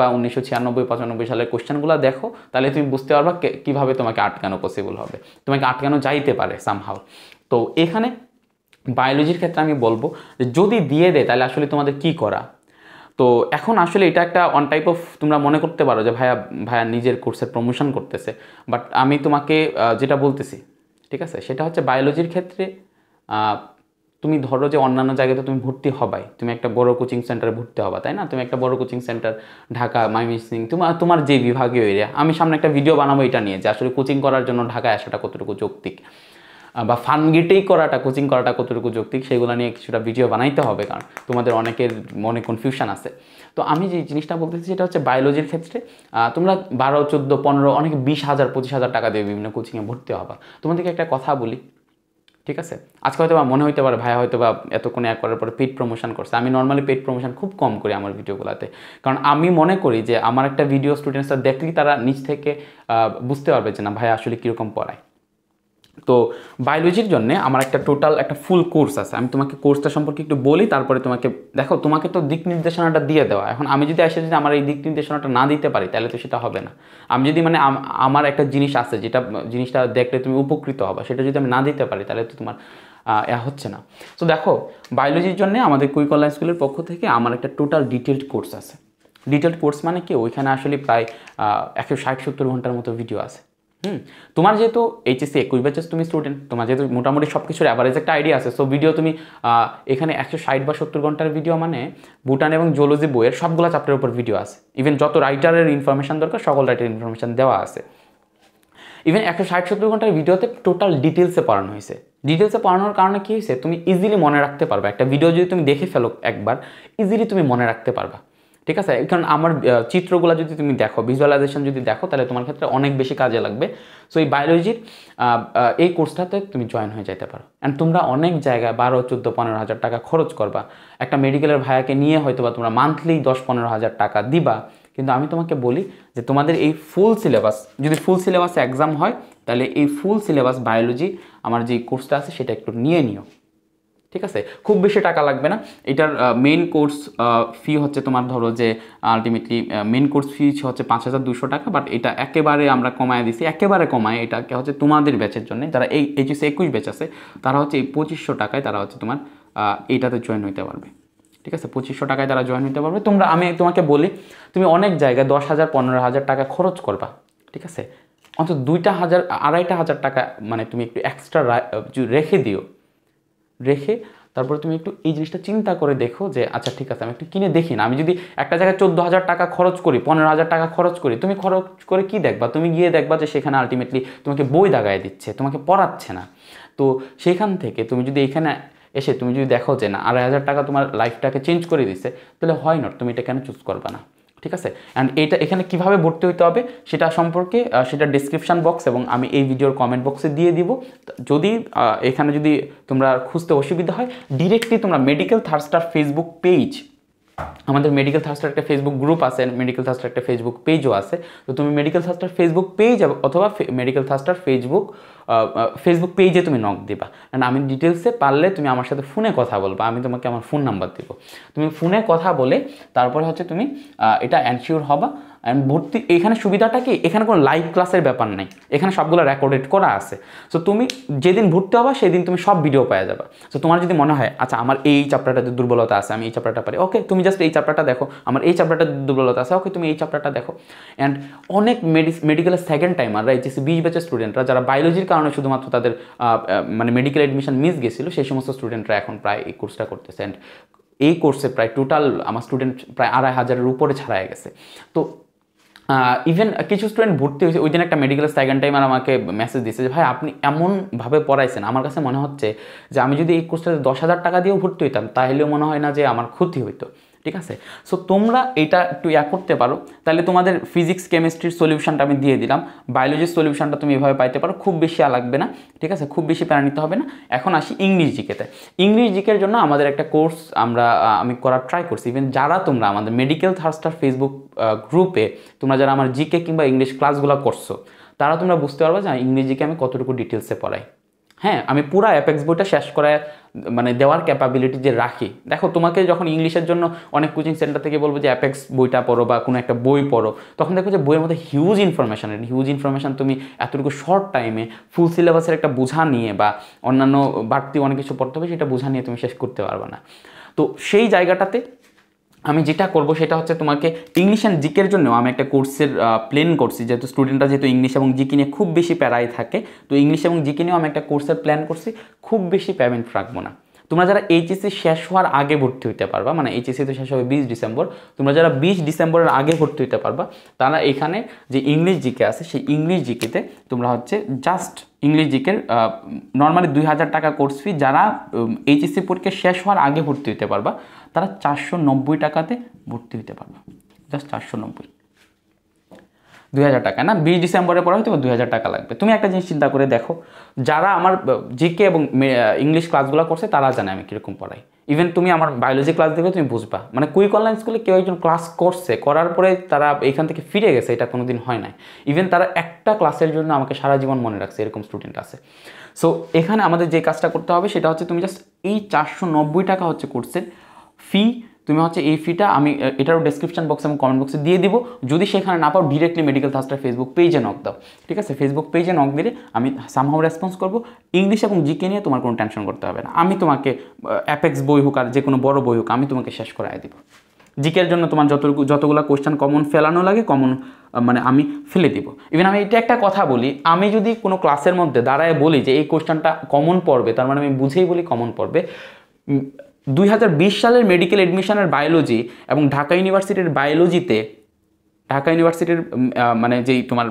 বা উনিশশো ছিয়ানব্বই পঁচানব্বই সালের কোশ্চেনগুলো দেখো তাহলে তুমি বুঝতে পারবা কীভাবে তোমাকে আটকানো পসিবল হবে তোমাকে আটকানো যাইতে পারে সামহাও তো এখানে বায়োলজির ক্ষেত্রে আমি বলবো যে যদি দিয়ে দেয় তাহলে আসলে তোমাদের কি করা তো এখন আসলে এটা একটা অন টাইপ অফ তোমরা মনে করতে পারো যে ভাইয়া ভাইয়া নিজের কোর্সের প্রমোশন করতেছে বাট আমি তোমাকে যেটা বলতেছি ঠিক আছে সেটা হচ্ছে বায়োলজির ক্ষেত্রে তুমি ধরো যে অন্যান্য জায়গাতে তুমি ভর্তি হবাই তুমি একটা বড় কোচিং সেন্টারে ভর্তি হবা তাই না তুমি একটা বড় কোচিং সেন্টার ঢাকা মাইমিসিং তোমার তোমার যে বিভাগীয় এরিয়া আমি সামনে একটা ভিডিও বানাবো এটা নিয়ে যে আসলে কোচিং করার জন্য ঢাকায় আসাটা কতটুকু যৌক্তিক বা ফানগেটেই করাটা কোচিং করাটা কতটুকু যৌক্তিক সেগুলো নিয়ে কিছুটা ভিডিও বানাইতে হবে কারণ তোমাদের অনেকের মনে কনফিউশন আছে তো আমি যে জিনিসটা বলতেছি সেটা হচ্ছে বায়োলজির ক্ষেত্রে তোমরা বারো চোদ্দো পনেরো অনেক বিশ হাজার পঁচিশ হাজার টাকা দিয়ে বিভিন্ন কোচিংয়ে ভর্তি হবা তোমাদেরকে একটা কথা বলি ঠিক আছে আজকে হয়তো বা মনে হইতে পারে ভাই হয়তো বা এতক্ষণে এক করার পরে পেট প্রমোশন করছে আমি নর্মালি পেট প্রমোশন খুব কম করি আমার ভিডিওগুলোতে কারণ আমি মনে করি যে আমার একটা ভিডিও স্টুডেন্টসরা দেখলেই তারা নিজ থেকে বুঝতে পারবে যে না ভাই আসলে কীরকম পড়ায় তো বায়োলজির জন্য আমার একটা টোটাল একটা ফুল কোর্স আছে আমি তোমাকে কোর্সটা সম্পর্কে একটু বলি তারপরে তোমাকে দেখো তোমাকে তো দিক নির্দেশনাটা দিয়ে দেওয়া এখন আমি যদি আসে যদি আমার এই দিক নির্দেশনাটা না দিতে পারি তাহলে তো সেটা হবে না আমি যদি মানে আমার একটা জিনিস আছে যেটা জিনিসটা দেখলে তুমি উপকৃত হবে সেটা যদি আমি না দিতে পারি তাহলে তো তোমার হচ্ছে না তো দেখো বায়োলজির জন্য আমাদের অনলাইন স্কুলের পক্ষ থেকে আমার একটা টোটাল ডিটেলড কোর্স আছে ডিটেলড কোর্স মানে কি ওইখানে আসলে প্রায় একশো ষাট সত্তর ঘন্টার মতো ভিডিও আছে হুম তোমার যেহেতু এইচএসি একুশ ব্যাচেস তুমি স্টুডেন্ট তোমার যেহেতু মোটামুটি সব কিছুর অ্যাভারেজ একটা আইডিয়া আছে সো ভিডিও তুমি এখানে একশো ষাট বা সত্তর ঘন্টার ভিডিও মানে ভুটান এবং জোলজি বইয়ের সবগুলো চ্যাপ্টারের উপর ভিডিও আছে ইভেন যত রাইটারের ইনফরমেশান দরকার সকল রাইটার ইনফরমেশান দেওয়া আছে ইভেন একশো ষাট সত্তর ঘন্টার ভিডিওতে টোটাল ডিটেলসে পড়ানো হয়েছে ডিটেলসে পড়ানোর কারণে কী হয়েছে তুমি ইজিলি মনে রাখতে পারবে একটা ভিডিও যদি তুমি দেখে ফেলো একবার ইজিলি তুমি মনে রাখতে পারবা ঠিক আছে কারণ আমার চিত্রগুলো যদি তুমি দেখো ভিজুয়ালাইজেশন যদি দেখো তাহলে তোমার ক্ষেত্রে অনেক বেশি কাজে লাগবে সো এই বায়োলজির এই কোর্সটাতে তুমি জয়েন হয়ে যেতে পারো অ্যান্ড তোমরা অনেক জায়গায় বারো চোদ্দো পনেরো হাজার টাকা খরচ করবা একটা মেডিকেলের ভাইয়াকে নিয়ে হয়তো বা তোমরা মান্থলি দশ পনেরো হাজার টাকা দিবা কিন্তু আমি তোমাকে বলি যে তোমাদের এই ফুল সিলেবাস যদি ফুল সিলেবাসে এক্সাম হয় তাহলে এই ফুল সিলেবাস বায়োলজি আমার যে কোর্সটা আছে সেটা একটু নিয়ে নিও ঠিক আছে খুব বেশি টাকা লাগবে না এটার মেন কোর্স ফি হচ্ছে তোমার ধরো যে আলটিমেটলি মেন কোর্স ফি হচ্ছে পাঁচ হাজার দুশো টাকা বাট এটা একেবারে আমরা কমায় দিছি একেবারে কমায় এটাকে হচ্ছে তোমাদের ব্যাচের জন্য যারা এই এইচএসি একুশ ব্যাচ আছে তারা হচ্ছে এই পঁচিশশো টাকায় তারা হচ্ছে তোমার এইটাতে জয়েন হইতে পারবে ঠিক আছে পঁচিশশো টাকায় তারা জয়েন হতে পারবে তোমরা আমি তোমাকে বলি তুমি অনেক জায়গায় দশ হাজার পনেরো হাজার টাকা খরচ করবা ঠিক আছে অন্তত দুইটা হাজার আড়াইটা হাজার টাকা মানে তুমি একটু এক্সট্রা রেখে দিও রেখে তারপরে তুমি একটু এই জিনিসটা চিন্তা করে দেখো যে আচ্ছা ঠিক আছে আমি একটু কিনে দেখি না আমি যদি একটা জায়গায় চোদ্দো হাজার টাকা খরচ করি পনেরো হাজার টাকা খরচ করি তুমি খরচ করে কি দেখবা তুমি গিয়ে দেখবা যে সেখানে আলটিমেটলি তোমাকে বই দাগায় দিচ্ছে তোমাকে পড়াচ্ছে না তো সেখান থেকে তুমি যদি এখানে এসে তুমি যদি দেখো যে না আড়াই হাজার টাকা তোমার লাইফটাকে চেঞ্জ করে দিচ্ছে তাহলে হয় নট তুমি এটা কেন চুজ করবা না ঠিক আছে অ্যান্ড এটা এখানে কিভাবে ভর্তি হইতে হবে সেটা সম্পর্কে সেটা ডিসক্রিপশান বক্স এবং আমি এই ভিডিওর কমেন্ট বক্সে দিয়ে দিব যদি এখানে যদি তোমরা খুঁজতে অসুবিধা হয় ডিরেক্টলি তোমরা মেডিকেল থার্স্টার ফেসবুক পেজ আমাদের মেডিকেল থার্স্টার একটা ফেসবুক গ্রুপ আছে মেডিকেল থার্স্টার একটা ফেসবুক পেজও আছে তো তুমি মেডিকেল থার্স্টার ফেসবুক পেজ অথবা মেডিকেল থার্স্টার ফেসবুক ফেসবুক পেজে তুমি নক দিবা অ্যান্ড আমি ডিটেলসে পারলে তুমি আমার সাথে ফোনে কথা বলবা আমি তোমাকে আমার ফোন নাম্বার দেবো তুমি ফোনে কথা বলে তারপরে হচ্ছে তুমি এটা অ্যানশিওর হবা অ্যান্ড ভর্তি এখানে সুবিধাটা কি এখানে কোনো লাইভ ক্লাসের ব্যাপার নাই এখানে সবগুলো রেকর্ডেড করা আছে সো তুমি যেদিন ভর্তি হবা সেদিন তুমি সব ভিডিও পাওয়া যাবে সো তোমার যদি মনে হয় আচ্ছা আমার এই চ্যাপ্টারটাতে দুর্বলতা আছে আমি এই চ্যাপ্টারটা পারি ওকে তুমি জাস্ট এই চ্যাপ্টারটা দেখো আমার এই চ্যাপ্টারটা দুর্বলতা আছে ওকে তুমি এই চ্যাপ্টারটা দেখো অ্যান্ড অনেক মেডিস মেডিকেলের সেকেন্ড টাইমাররা এইচএসি বিশ ব্যাচের স্টুডেন্টরা যারা বায়োলজির কারণে শুধুমাত্র তাদের মানে মেডিকেল অ্যাডমিশন মিস গেছিলো সেই সমস্ত স্টুডেন্টরা এখন প্রায় এই কোর্সটা করতেছে অ্যান্ড এই কোর্সে প্রায় টোটাল আমার স্টুডেন্ট প্রায় আড়াই হাজারের উপরে ছাড়াই গেছে তো ইভেন কিছু স্টুডেন্ট ভর্তি হয়েছে ওই দিন একটা মেডিকেল সেকেন্ড টাইম আর আমাকে মেসেজ দিয়েছে যে ভাই আপনি এমনভাবে পড়াইছেন আমার কাছে মনে হচ্ছে যে আমি যদি এই কোর্সটাতে দশ হাজার টাকা দিয়েও ভর্তি হইতাম তাহলেও মনে হয় না যে আমার ক্ষতি হইতো ঠিক আছে সো তোমরা এটা একটু ইয়া করতে পারো তাহলে তোমাদের ফিজিক্স কেমিস্ট্রির সলিউশনটা আমি দিয়ে দিলাম বায়োলজির সলিউশনটা তুমি এভাবে পাইতে পারো খুব বেশি লাগবে না ঠিক আছে খুব বেশি প্যারা নিতে হবে না এখন আসি ইংলিশ জিকেতে ইংলিশ জিকের জন্য আমাদের একটা কোর্স আমরা আমি করার ট্রাই করছি ইভেন যারা তোমরা আমাদের মেডিকেল থার্স্টার ফেসবুক গ্রুপে তোমরা যারা আমার জিকে কিংবা ইংলিশ ক্লাসগুলো করছো তারা তোমরা বুঝতে পারবে যে হ্যাঁ, ইংরেজিকে আমি কতটুকু ডিটেলসে পড়াই হ্যাঁ আমি পুরো অ্যাপেক্স বইটা শেষ করায় মানে দেওয়ার ক্যাপাবিলিটি যে রাখি দেখো তোমাকে যখন ইংলিশের জন্য অনেক কোচিং সেন্টার থেকে বলবো যে অ্যাপেক্স বইটা পড়ো বা কোনো একটা বই পড়ো তখন দেখো যে বইয়ের মধ্যে হিউজ ইনফরমেশান হিউজ ইনফরমেশান তুমি এতটুকু শর্ট টাইমে ফুল সিলেবাসের একটা বোঝা নিয়ে বা অন্যান্য বাড়তি অনেক কিছু পড়তে হবে সেটা বোঝা নিয়ে তুমি শেষ করতে পারবে না তো সেই জায়গাটাতে আমি যেটা করব সেটা হচ্ছে তোমাকে ইংলিশ অ্যান্ড জিকের জন্য আমি একটা কোর্সের প্ল্যান করছি যেহেতু স্টুডেন্টরা যেহেতু ইংলিশ এবং জিকি নিয়ে খুব বেশি প্যারায় থাকে তো ইংলিশ এবং জিকি নিয়েও আমি একটা কোর্সের প্ল্যান করছি খুব বেশি পেমেন্ট রাখবো না তোমরা যারা এইচএসসি শেষ হওয়ার আগে ভর্তি হইতে পারবা মানে এইচএসসি তো শেষ হবে বিশ ডিসেম্বর তোমরা যারা বিশ ডিসেম্বরের আগে ভর্তি হইতে পারবা তারা এখানে যে ইংলিশ জিকে আছে সেই ইংলিশ জিকেতে তোমরা হচ্ছে জাস্ট ইংলিশ জিকের নর্মালি দুই হাজার টাকা কোর্স ফি যারা এইচএসসি পরীক্ষা শেষ হওয়ার আগে ভর্তি হইতে পারবা তারা চারশো নব্বই টাকাতে ভর্তি হইতে পারবা জাস্ট চারশো নব্বই দুই হাজার টাকা না বিশ ডিসেম্বরের পরে হয়তো দুই হাজার টাকা লাগবে তুমি একটা জিনিস চিন্তা করে দেখো যারা আমার জিকে এবং ইংলিশ ক্লাসগুলো করছে তারা জানে আমি কীরকম পড়াই ইভেন তুমি আমার বায়োলজি ক্লাস দেখলে তুমি বুঝবা মানে কুইক অনলাইন স্কুলে কেউ একজন ক্লাস করছে করার পরে তারা এখান থেকে ফিরে গেছে এটা কোনো দিন হয় না ইভেন তারা একটা ক্লাসের জন্য আমাকে সারা জীবন মনে রাখছে এরকম স্টুডেন্ট আছে সো এখানে আমাদের যে কাজটা করতে হবে সেটা হচ্ছে তুমি জাস্ট এই চারশো টাকা হচ্ছে কোর্সের ফি তুমি হচ্ছে এই ফিটা আমি এটারও ডিসক্রিপশন বক্স এবং কমেন্ট বক্সে দিয়ে দিব যদি সেখানে না পাও ডিরেক্টলি মেডিকেল থার্সটার ফেসবুক পেজে নক দাও ঠিক আছে ফেসবুক পেজে নক দিলে আমি সামহাও রেসপন্স করবো ইংলিশ এবং জিকে নিয়ে তোমার কোনো টেনশন করতে হবে না আমি তোমাকে অ্যাপেক্স বই হোক আর যে কোনো বড় বই হোক আমি তোমাকে শেষ করাই দিব জিকের জন্য তোমার যত যতগুলো কোয়েশ্চেন কমন ফেলানো লাগে কমন মানে আমি ফেলে দিব ইভেন আমি এটা একটা কথা বলি আমি যদি কোনো ক্লাসের মধ্যে দাঁড়ায় বলি যে এই কোয়েশ্চেনটা কমন পড়বে তার মানে আমি বুঝেই বলি কমন পড়বে দুই সালের মেডিকেল অ্যাডমিশন আর বায়োলজি এবং ঢাকা ইউনিভার্সিটির বায়োলজিতে ঢাকা ইউনিভার্সিটির মানে যেই তোমার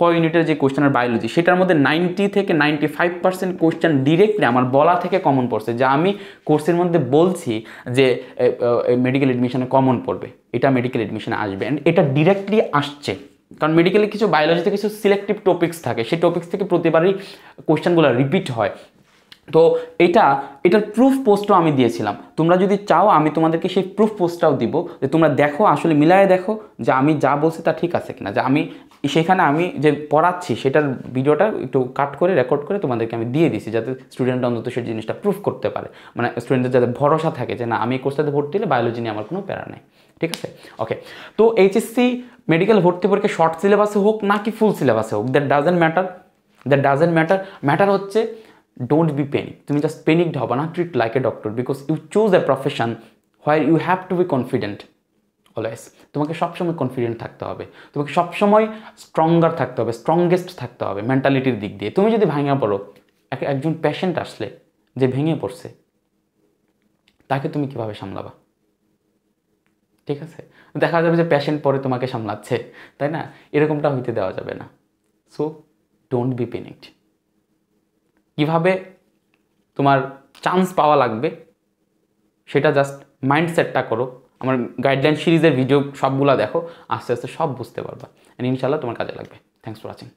ক ইউনিটের যে কোয়েশ্চেন আর বায়োলজি সেটার মধ্যে নাইনটি থেকে ninety five percent question directly আমার বলা থেকে কমন পড়ছে যা আমি কোর্সের মধ্যে বলছি যে মেডিকেল এডমিশনে কমন পড়বে এটা মেডিকেল এডমিশনে আসবে অ্যান্ড এটা ডিরেক্টলি আসছে কারণ মেডিকেলে কিছু বায়োলজিতে কিছু সিলেক্টিভ টপিক্স থাকে সেই টপিক্স থেকে প্রতিবারই কোশ্চেনগুলো রিপিট হয় তো এটা এটার প্রুফ পোস্টও আমি দিয়েছিলাম তোমরা যদি চাও আমি তোমাদেরকে সেই প্রুফ পোস্টটাও দিব যে তোমরা দেখো আসলে মিলায়ে দেখো যে আমি যা বলছি তা ঠিক আছে কিনা যে আমি সেখানে আমি যে পড়াচ্ছি সেটার ভিডিওটা একটু কাট করে রেকর্ড করে তোমাদেরকে আমি দিয়ে দিছি যাতে স্টুডেন্টরা অন্তত সেই জিনিসটা প্রুফ করতে পারে মানে স্টুডেন্টদের যাতে ভরসা থাকে যে না আমি এই কোর্সটাতে ভর্তি হলে বায়োলজি নিয়ে আমার কোনো প্যারা নেই ঠিক আছে ওকে তো এইচএসসি মেডিকেল ভর্তি পরীক্ষা শর্ট সিলেবাসে হোক নাকি ফুল সিলেবাসে হোক that doesn't matter that doesn't matter matter হচ্ছে ডোন্ট বি পেনিক তুমি জাস্ট পেনিকড হবা না treat like a doctor because you choose a profession where you have to be confident always তোমাকে সবসময় কনফিডেন্ট থাকতে হবে তোমাকে সবসময় স্ট্রঙ্গার থাকতে হবে স্ট্রংগেস্ট থাকতে হবে মেন্টালিটির দিক দিয়ে তুমি যদি ভাঙা পড়ো এক একজন পেশেন্ট আসলে যে ভেঙে পড়ছে তাকে তুমি কিভাবে সামলাবা ঠিক আছে দেখা যাবে যে পেশেন্ট পরে তোমাকে সামলাচ্ছে তাই না এরকমটা হইতে দেওয়া যাবে না সো ডোন্ট বি পেনিকড কিভাবে তোমার চান্স পাওয়া লাগবে সেটা জাস্ট মাইন্ডসেটটা করো আমার গাইডলাইন সিরিজের ভিডিও সবগুলো দেখো আস্তে আস্তে সব বুঝতে পারবা অ্যান্ড ইনশাল্লাহ তোমার কাজে লাগবে থ্যাংকস ফর ওয়াচিং